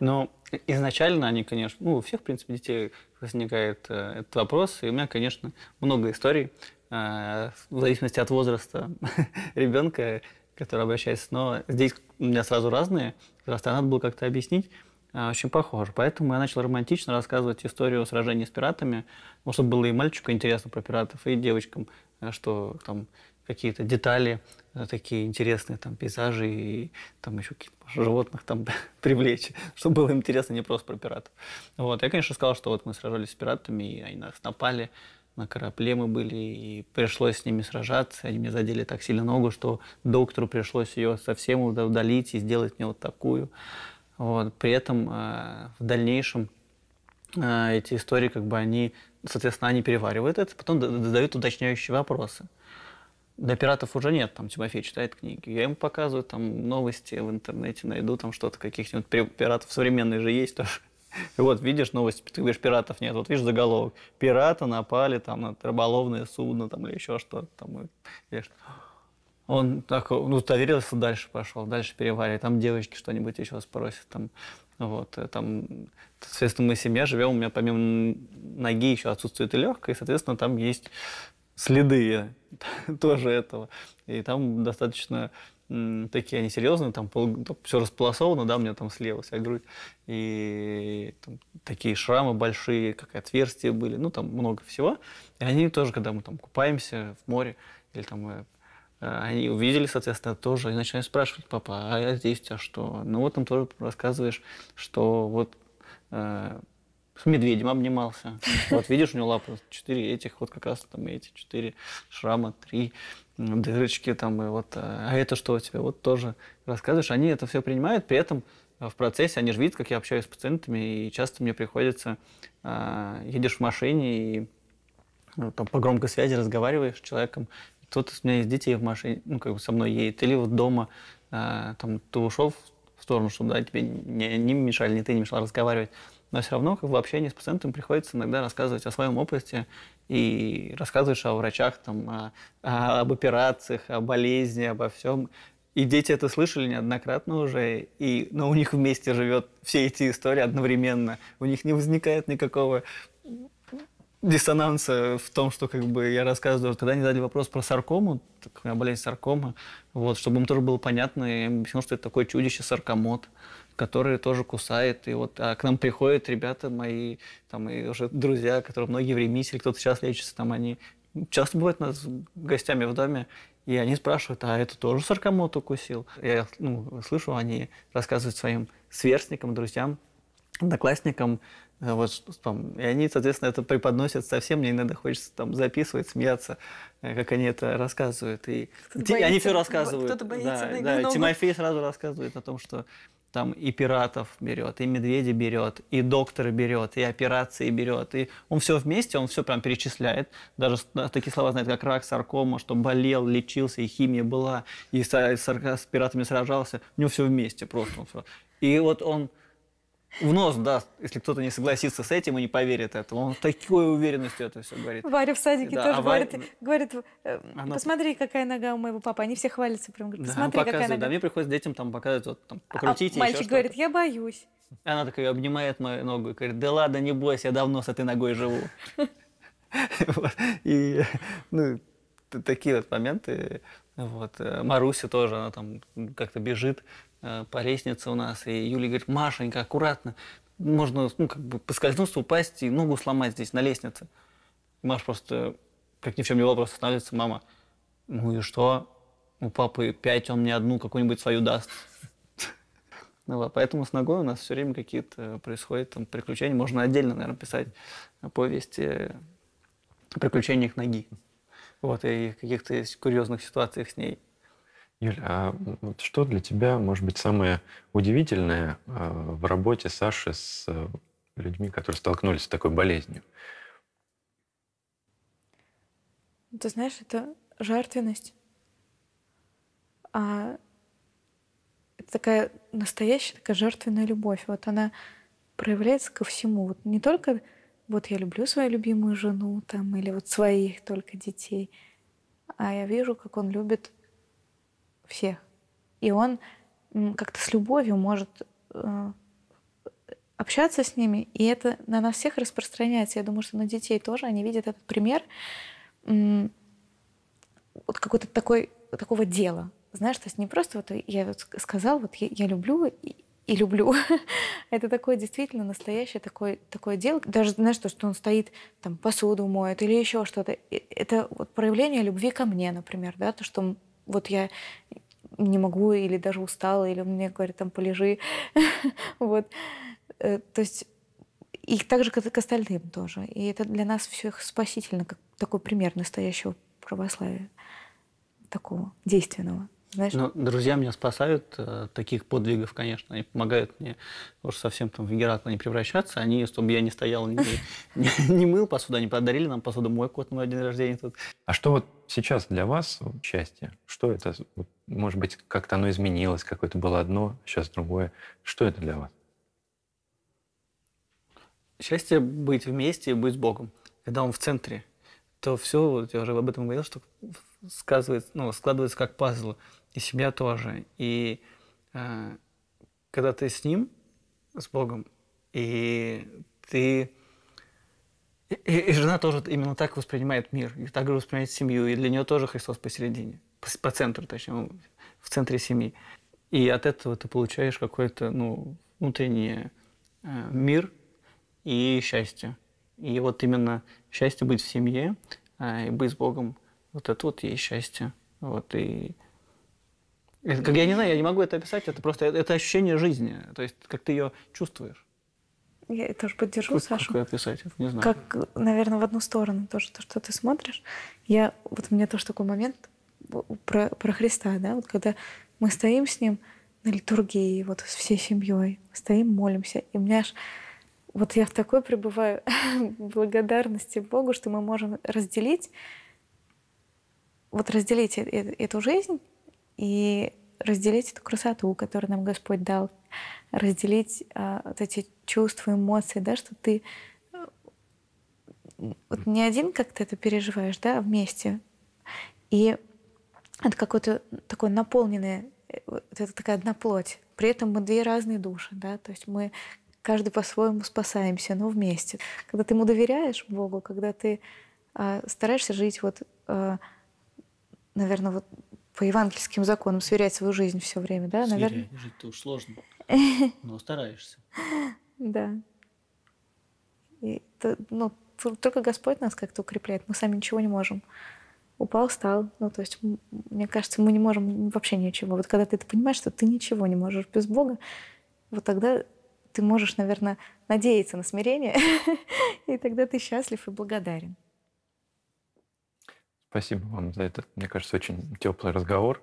Ну, изначально они, конечно, ну, у всех, в принципе, детей возникает э, этот вопрос, и у меня, конечно, много историй, э, в зависимости от возраста ребенка, который обращается, но здесь у меня сразу разные, просто надо было как-то объяснить, Э, очень похоже, Поэтому я начал романтично рассказывать историю сражений с пиратами, ну, чтобы было и мальчику интересно про пиратов, и девочкам, э, что там какие-то детали э, такие интересные, там пейзажи и там еще каких то животных там привлечь, чтобы было интересно не просто про пиратов. Вот, я, конечно, сказал, что вот мы сражались с пиратами, и они нас напали, на корабле мы были, и пришлось с ними сражаться. Они мне задели так сильно ногу, что доктору пришлось ее совсем удалить и сделать мне вот такую. Вот. При этом э, в дальнейшем э, эти истории, как бы они, соответственно, они переваривают это, потом задают уточняющие вопросы. Для пиратов уже нет, там Тимофей читает книги. Я ему показываю там новости в интернете, найду там что-то, каких-нибудь пиратов современные же есть тоже. И вот видишь новости, ты говоришь, пиратов нет, вот видишь заголовок. Пираты напали там на рыболовное судно там, или еще что-то. Там, или что-то. Он так, ну, доверился, дальше пошел, дальше переваривает, там девочки что-нибудь еще спросят, там, вот, э, там, соответственно, мы семья живем, у меня помимо ноги еще отсутствует и легкая, и, соответственно, там есть следы тоже этого. И там достаточно такие они серьезные, там пол, все располосовано, да, у меня там слева вся грудь, и там, такие шрамы большие, как отверстия были, ну, там много всего. И они тоже, когда мы там купаемся в море, или там э, они а, увидели, соответственно, тоже, и начинают спрашивать, папа, а я здесь у а тебя что? Ну вот там тоже рассказываешь, что вот э, с медведем обнимался. Вот видишь, у него лапы четыре этих, вот как раз там эти четыре шрама, три дырочки там, и вот, а это что у тебя? Вот тоже рассказываешь. Они это все принимают, при этом э, в процессе, они же видят, как я общаюсь с пациентами, и часто мне приходится, э, едешь в машине и ну, там, по громкой связи разговариваешь с человеком, кто-то у меня из детей в машине, ну, как бы со мной едет, или вот дома, э, там, ты ушел в сторону, чтобы, да, тебе не, не мешали, не ты не мешал разговаривать, но все равно, как в общении с пациентом приходится иногда рассказывать о своем опыте и рассказываешь о врачах, там, о, о, об операциях, о болезни, обо всем. И дети это слышали неоднократно уже, и, но у них вместе живет все эти истории одновременно. У них не возникает никакого диссонанса в том, что как бы я рассказываю, когда они задали вопрос про саркому, так, болезнь саркома, вот, чтобы им тоже было понятно, я им объяснил, что это такое чудище саркомот, который тоже кусает. И вот а к нам приходят ребята мои, там, и уже друзья, которые многие в ремиссии, кто-то сейчас лечится, там они часто бывают нас гостями в доме, и они спрашивают, а это тоже саркомот укусил? Я ну, слышу, они рассказывают своим сверстникам, друзьям, одноклассникам, а вот, там, и они, соответственно, это преподносят совсем. Мне иногда хочется там записывать, смеяться, э, как они это рассказывают. И боится, они все рассказывают. Кто-то боится. Да, да, ногу. Тимофей сразу рассказывает о том, что там и пиратов берет, и медведя берет, и доктора берет, и операции берет. И он все вместе, он все прям перечисляет. Даже такие слова знает, как рак, саркома, что болел, лечился, и химия была, и с, а, с, с пиратами сражался. У него все вместе просто. Он все. И вот он в нос да. если кто-то не согласится с этим и не поверит этому. Он с такой уверенностью это все говорит. Варя в садике да, тоже а Варя... говорит, говорит э, Она... посмотри, какая нога у моего папы. Они все хвалятся прям, говорят, посмотри, да, какая нога. Да, мне приходится детям там показывать, вот там, покрутите. А, а мальчик говорит, я боюсь. Она такая обнимает мою ногу и говорит, да ладно, не бойся, я давно с этой ногой живу. И, ну, такие вот моменты. Вот. Э, Маруся тоже, она там как-то бежит, Э, по лестнице у нас, и Юля говорит, Машенька, аккуратно, можно ну, как бы поскользнуться, упасть и ногу сломать здесь на лестнице. И Маша просто, как ни в чем не было, просто останавливается, мама, ну и что? У папы пять, он мне одну какую-нибудь свою даст. Ну, а поэтому с ногой у нас все время какие-то происходят там, приключения. Можно отдельно, наверное, писать повести о приключениях ноги. Вот, и каких-то курьезных ситуациях с ней. Юль, а что для тебя, может быть, самое удивительное а, в работе Саши с э, людьми, которые столкнулись с такой болезнью? Ты знаешь, это жертвенность. А это такая настоящая такая жертвенная любовь. Вот она проявляется ко всему. Вот не только вот я люблю свою любимую жену там, или вот своих только детей, а я вижу, как он любит всех. И он как-то с любовью может э, общаться с ними, и это на нас всех распространяется. Я думаю, что на детей тоже они видят этот пример вот какой-то такой, такого дела. Знаешь, то есть не просто вот я вот сказал, вот я, я люблю, и, и люблю. это такое действительно настоящее такое, такое дело. Даже, знаешь, то, что он стоит, там, посуду моет или еще что-то. Это вот проявление любви ко мне, например, да, то, что вот я не могу или даже устала, или мне говорят, там, полежи. вот. Э, то есть их также как и к остальным тоже. И это для нас всех спасительно, как такой пример настоящего православия, такого действенного. Знаешь? Ну, друзья меня спасают э, таких подвигов, конечно. Они помогают мне уж совсем там в Геракла не превращаться. Они, чтобы я не стоял, не, не, не мыл посуду, они подарили нам посуду мой кот на мой день рождения. Тут. А что вот сейчас для вас счастье? Что это? Вот, может быть, как-то оно изменилось, какое-то было одно, сейчас другое. Что это для вас? Счастье быть вместе и быть с Богом. Когда он в центре, то все, вот я уже об этом говорил, что сказывается, ну, складывается как пазл и семья тоже. И э, когда ты с ним, с Богом, и ты... И, и жена тоже именно так воспринимает мир, и так же воспринимает семью, и для нее тоже Христос посередине, по, по центру, точнее, ну, в центре семьи. И от этого ты получаешь какой-то ну, внутренний э, мир и счастье. И вот именно счастье быть в семье э, и быть с Богом, вот это вот есть счастье. Вот, и это, как я не знаю, я не могу это описать, это просто это ощущение жизни, то есть как ты ее чувствуешь. Я тоже поддержу как, Сашу. Как описать? Не знаю. Как, наверное, в одну сторону тоже то, что ты смотришь. Я вот у меня тоже такой момент про, про Христа, да, вот когда мы стоим с ним на литургии, вот с всей семьей, стоим, молимся, и у меня аж вот я в такой пребываю благодарности Богу, что мы можем разделить, вот разделить э, э, эту жизнь и разделить эту красоту, которую нам Господь дал, разделить а, вот эти чувства, эмоции, да, что ты э, вот не один как то это переживаешь, да, а вместе. И это какое-то такое наполненное, э, вот это такая одна плоть. При этом мы две разные души, да, то есть мы каждый по-своему спасаемся, но вместе. Когда ты ему доверяешь Богу, когда ты э, стараешься жить вот, э, наверное, вот по евангельским законам сверять свою жизнь все время, да, Сверяй. наверное? Жить-то уж сложно, но стараешься. Да. И, ну, только Господь нас как-то укрепляет, мы сами ничего не можем. Упал, стал. Ну, то есть, мне кажется, мы не можем вообще ничего. Вот когда ты это понимаешь, что ты ничего не можешь без Бога, вот тогда ты можешь, наверное, надеяться на смирение, и тогда ты счастлив и благодарен. Спасибо вам за этот, мне кажется, очень теплый разговор.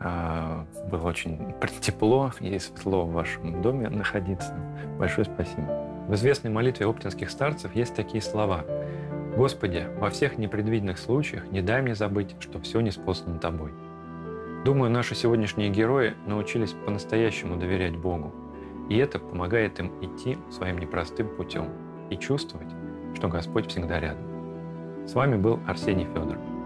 А, было очень тепло и светло в вашем доме находиться. Большое спасибо. В известной молитве оптинских старцев есть такие слова. «Господи, во всех непредвиденных случаях не дай мне забыть, что все не спослано Тобой». Думаю, наши сегодняшние герои научились по-настоящему доверять Богу. И это помогает им идти своим непростым путем и чувствовать, что Господь всегда рядом. С вами был Арсений Федоров.